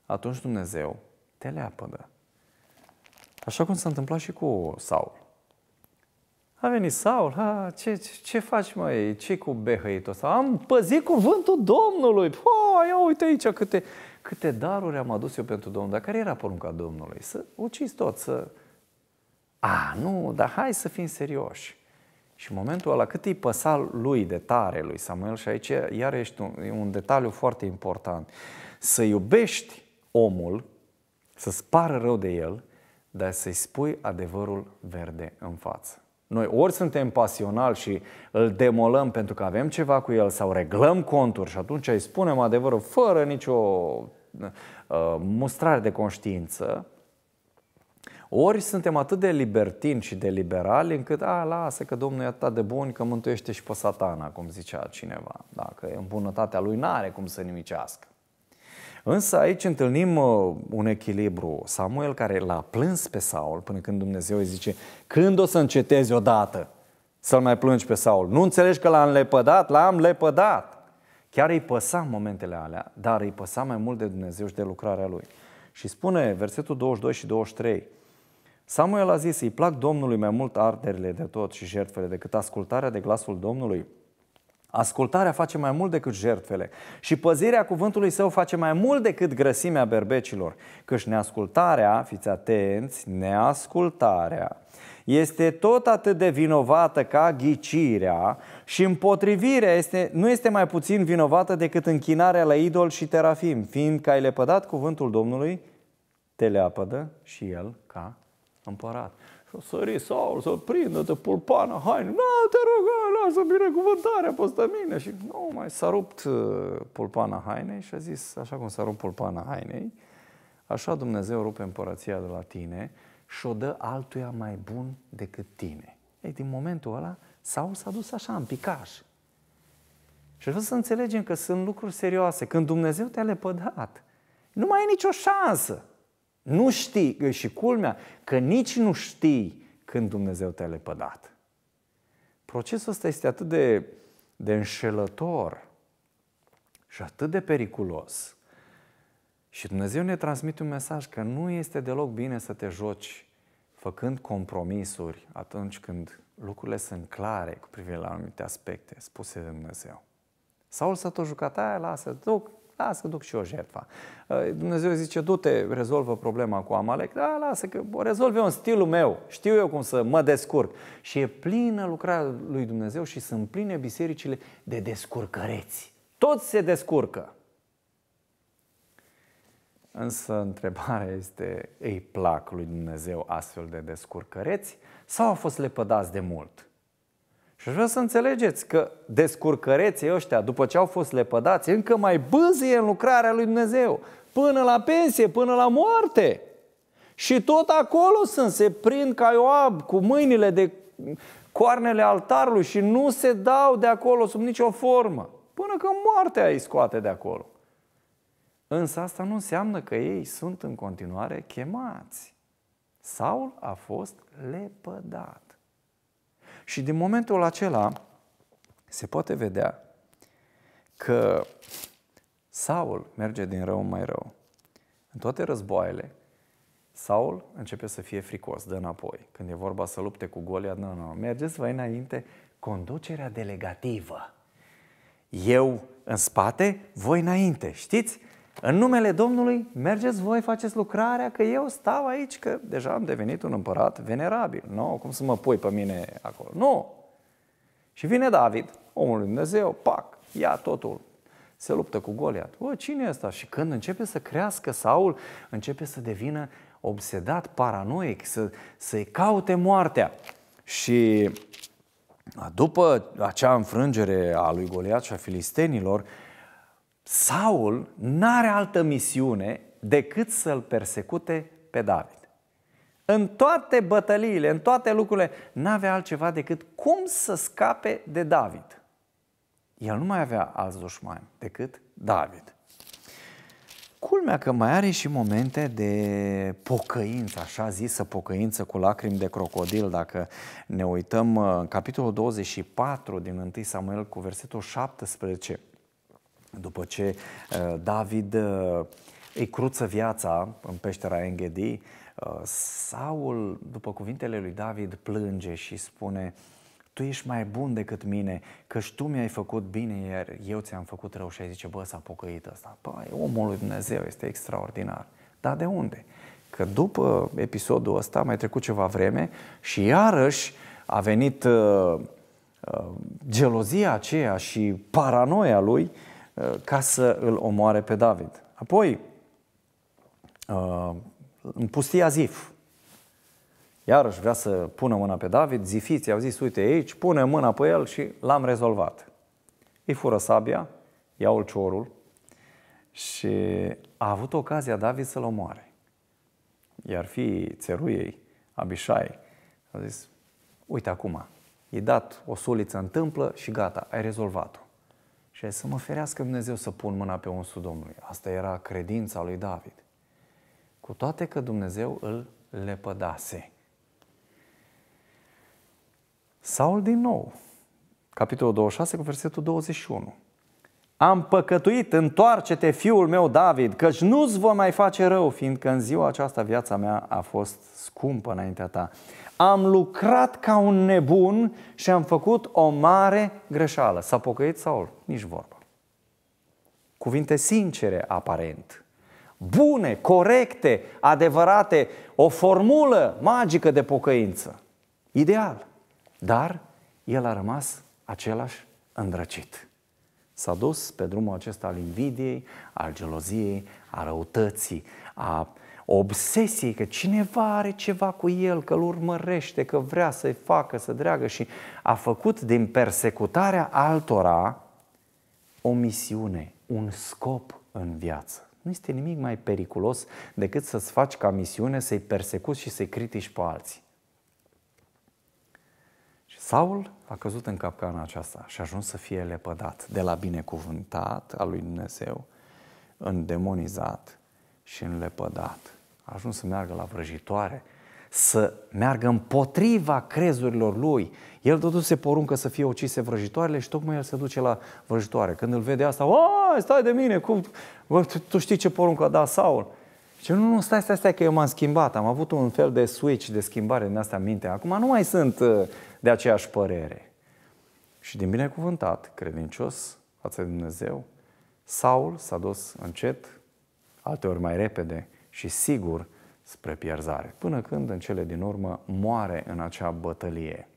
atunci Dumnezeu te leapădă. Așa cum s-a întâmplat și cu Saul. A venit Saul, ha, ce, ce, ce faci măi, ce cu behăitul ăsta? Am păzit cuvântul Domnului, oh, ia uite aici câte, câte daruri am adus eu pentru Domnul. Dar care era porunca Domnului? Să ucizi tot, să... A, nu, dar hai să fim serioși. Și în momentul ăla, cât îi păsa lui de tare, lui Samuel, și aici iar un, un detaliu foarte important, să iubești omul să-ți pară rău de el, dar să-i spui adevărul verde în față. Noi ori suntem pasional și îl demolăm pentru că avem ceva cu el sau reglăm conturi și atunci îi spunem adevărul fără nicio uh, mustrare de conștiință, ori suntem atât de libertini și de liberali încât, a, lasă că Domnul e atât de bun că mântuiește și pe satana, cum zicea cineva. Dacă în bunătatea lui, n-are cum să nimicească. Însă aici întâlnim uh, un echilibru. Samuel care l-a plâns pe Saul până când Dumnezeu îi zice când o să încetezi odată să-l mai plângi pe Saul? Nu înțelegi că l-am lepădat? L-am lepădat! Chiar îi păsa în momentele alea, dar îi păsa mai mult de Dumnezeu și de lucrarea lui. Și spune versetul 22 și 23, Samuel a zis, îi plac Domnului mai mult arderile de tot și jertfele decât ascultarea de glasul Domnului Ascultarea face mai mult decât jertfele și păzirea cuvântului său face mai mult decât grăsimea berbecilor, căci neascultarea, fiți atenți, neascultarea este tot atât de vinovată ca ghicirea și împotrivirea este, nu este mai puțin vinovată decât închinarea la idol și terafim, fiindcă ai lepădat cuvântul Domnului, te leapădă și el ca împărat. Și o sări Saul să prindă-te, pulpana, haine, nu, da, te rog, lasă binecuvântarea peste mine. Și nu, mai s-a rupt uh, pulpana hainei și a zis, așa cum s-a rupt pulpana hainei, așa Dumnezeu rupe împărăția de la tine și o dă altuia mai bun decât tine. Ei, din momentul ăla, Saul s-a dus așa, în picaș. Și vreau să înțelegem că sunt lucruri serioase. Când Dumnezeu te-a lepădat, nu mai ai nicio șansă. Nu știi, și culmea, că nici nu știi când Dumnezeu te-a lepădat. Procesul ăsta este atât de, de înșelător și atât de periculos. Și Dumnezeu ne transmite un mesaj că nu este deloc bine să te joci făcând compromisuri atunci când lucrurile sunt clare cu privire la anumite aspecte spuse de Dumnezeu. Saul s-a tot jucat aia, lasă, duc, lasă, da, duc și eu jertfa. Ă, Dumnezeu zice, du-te, rezolvă problema cu Amalek, da, lasă că o rezolv eu în stilul meu, știu eu cum să mă descurc. Și e plină lucrarea lui Dumnezeu și sunt pline bisericile de descurcăreți. Toți se descurcă. Însă întrebarea este, îi plac lui Dumnezeu astfel de descurcăreți sau au fost lepădați de mult? Și aș vrea să înțelegeți că descurcăreții ăștia, după ce au fost lepădați, încă mai bâzie în lucrarea lui Dumnezeu. Până la pensie, până la moarte. Și tot acolo sunt, se prind ca Ioab cu mâinile de coarnele altarului și nu se dau de acolo sub nicio formă. Până când moartea îi scoate de acolo. Însă asta nu înseamnă că ei sunt în continuare chemați. Saul a fost lepădat. Și din momentul acela se poate vedea că Saul merge din rău în mai rău. În toate războaiele, Saul începe să fie fricos, dă înapoi. Când e vorba să lupte cu Goliat, nu, nu, mergeți voi înainte, conducerea delegativă. Eu în spate, voi înainte. Știți? În numele Domnului mergeți voi, faceți lucrarea, că eu stau aici, că deja am devenit un împărat venerabil. Nu, no, cum să mă pui pe mine acolo? Nu! Și vine David, omul lui Dumnezeu, pac, ia totul, se luptă cu Goliat. O, cine e ăsta? Și când începe să crească Saul, începe să devină obsedat, paranoic, să, să-i caute moartea. Și după acea înfrângere a lui Goliat și a filistenilor, Saul nu are altă misiune decât să-l persecute pe David. În toate bătăliile, în toate lucrurile, n-avea altceva decât cum să scape de David. El nu mai avea alți dușmani decât David. Culmea că mai are și momente de pocăință, așa zisă pocăință cu lacrimi de crocodil. Dacă ne uităm uh, în capitolul 24 din 1 Samuel cu versetul 17, după ce uh, David uh, îi cruță viața în peștera Enghedi, uh, Saul, după cuvintele lui David, plânge și spune tu ești mai bun decât mine, și tu mi-ai făcut bine, iar eu ți-am făcut rău și ai zice, bă, s-a pocăit ăsta. Păi, omul lui Dumnezeu este extraordinar. Dar de unde? Că după episodul ăsta mai trecut ceva vreme și iarăși a venit uh, uh, gelozia aceea și paranoia lui uh, Uh, ca să îl omoare pe David. Apoi, uh, în pustia Zif, iarăși vrea să pună mâna pe David, zifiții au zis, uite aici, pune mâna pe el și l-am rezolvat. Îi fură sabia, ia ulciorul și a avut ocazia David să-l omoare. Iar fiii țeruiei, Abishai, a zis, uite acum, i dat o suliță în tâmplă și gata, ai rezolvat-o. Și să mă ferească Dumnezeu să pun mâna pe unsul Domnului. Asta era credința lui David. Cu toate că Dumnezeu îl lepădase. Saul din nou, capitolul 26 cu versetul 21. Am păcătuit, întoarce-te fiul meu David, căci nu-ți voi mai face rău, fiindcă în ziua aceasta viața mea a fost scumpă înaintea ta am lucrat ca un nebun și am făcut o mare greșeală. S-a pocăit Saul? Nici vorba. Cuvinte sincere, aparent. Bune, corecte, adevărate, o formulă magică de pocăință. Ideal. Dar el a rămas același îndrăcit. S-a dus pe drumul acesta al invidiei, al geloziei, a răutății, a o obsesie că cineva are ceva cu el, că îl urmărește, că vrea să-i facă, să dreagă și a făcut din persecutarea altora o misiune, un scop în viață. Nu este nimic mai periculos decât să-ți faci ca misiune să-i persecuți și să-i critici pe alții. Și Saul a căzut în capcana aceasta și a ajuns să fie lepădat de la binecuvântat al lui Dumnezeu, îndemonizat, și înlepădat. A ajuns să meargă la vrăjitoare, să meargă împotriva crezurilor lui. El totuși se poruncă să fie ucise vrăjitoarele și tocmai el se duce la vrăjitoare. Când îl vede asta, o, stai de mine, cum? tu, știi ce poruncă a dat Saul? Ce nu, nu, stai, stai, stai, că eu m-am schimbat, am avut un fel de switch, de schimbare din asta în minte. Acum nu mai sunt uh, de aceeași părere. Și din binecuvântat, credincios față de Dumnezeu, Saul s-a dus încet, alteori mai repede și sigur spre pierzare, până când în cele din urmă moare în acea bătălie.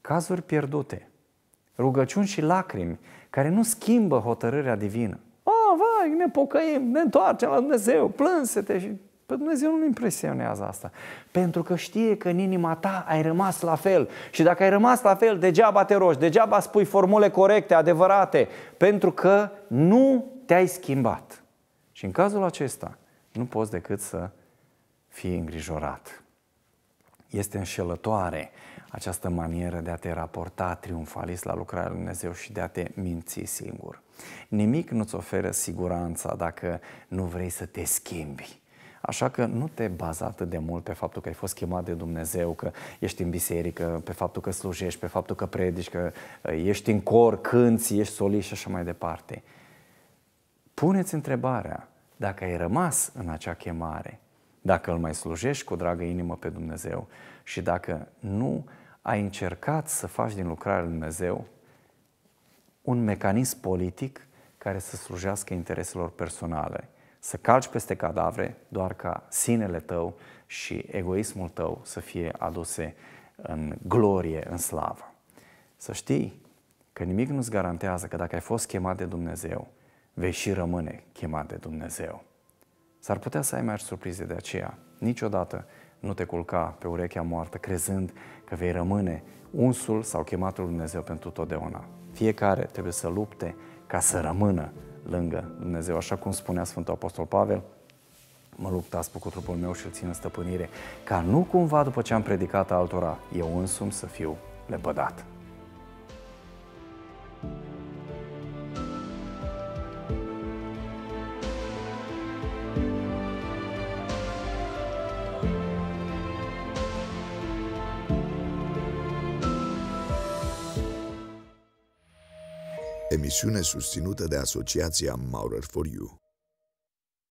Cazuri pierdute, rugăciuni și lacrimi care nu schimbă hotărârea divină. Oh, vai, ne pocăim, ne întoarcem la Dumnezeu, plânsete și pe Dumnezeu nu-l impresionează asta. Pentru că știe că în inima ta ai rămas la fel. Și dacă ai rămas la fel, degeaba te rogi, degeaba spui formule corecte, adevărate, pentru că nu te-ai schimbat. Și în cazul acesta nu poți decât să fii îngrijorat. Este înșelătoare această manieră de a te raporta triumfalist la lucrarea lui Dumnezeu și de a te minți singur. Nimic nu-ți oferă siguranța dacă nu vrei să te schimbi. Așa că nu te baza atât de mult pe faptul că ai fost chemat de Dumnezeu, că ești în biserică, pe faptul că slujești, pe faptul că predici, că uh, ești în cor, cânti, ești solist și așa mai departe. Puneți întrebarea, dacă ai rămas în acea chemare, dacă îl mai slujești cu dragă inimă pe Dumnezeu și dacă nu ai încercat să faci din lucrarea lui Dumnezeu un mecanism politic care să slujească intereselor personale, să calci peste cadavre doar ca sinele tău și egoismul tău să fie aduse în glorie, în slavă. Să știi că nimic nu-ți garantează că dacă ai fost chemat de Dumnezeu, vei și rămâne chemat de Dumnezeu. S-ar putea să ai mai surprize de aceea. Niciodată nu te culca pe urechea moartă crezând că vei rămâne unsul sau chematul Dumnezeu pentru totdeauna. Fiecare trebuie să lupte ca să rămână lângă Dumnezeu. Așa cum spunea Sfântul Apostol Pavel, mă lupt aspru cu trupul meu și îl țin în stăpânire, ca nu cumva după ce am predicat altora, eu însumi să fiu lepădat. thank you emisiune susținută de Asociația Maurer for You.